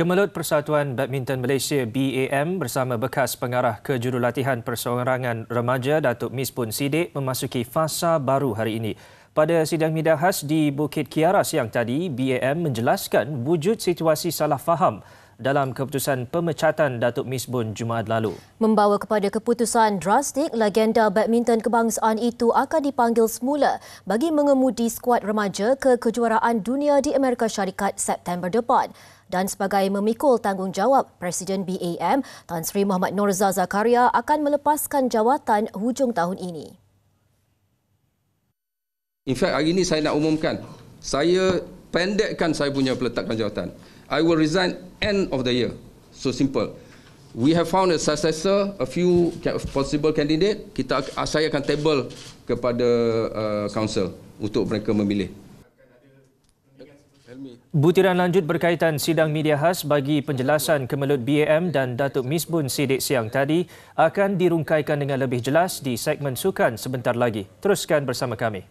Kemelut Persatuan Badminton Malaysia BAM bersama bekas pengarah kejurulatihan perseorangan remaja Datuk Miss Pun Sidik memasuki fasa baru hari ini. Pada sidang media khas di Bukit Kiara siang tadi, BAM menjelaskan wujud situasi salah faham dalam keputusan pemecatan Datuk Misbun Jumaat lalu. Membawa kepada keputusan drastik, legenda badminton kebangsaan itu akan dipanggil semula bagi mengemudi skuad remaja ke kejuaraan dunia di Amerika Syarikat September depan dan sebagai memikul tanggungjawab Presiden BAM, Tan Sri Muhammad Norza Zakaria akan melepaskan jawatan hujung tahun ini. In fact, hari ini saya nak umumkan, saya pendekkan saya punya peletakan jawatan. I will resign end of the year. So simple. We have found a successor, a few possible candidate. Kita, saya akan table kepada uh, council untuk mereka memilih. Butiran lanjut berkaitan sidang media khas bagi penjelasan kemelut BAM dan Datuk Misbun Sidik siang tadi akan dirungkaikan dengan lebih jelas di segmen sukan sebentar lagi. Teruskan bersama kami.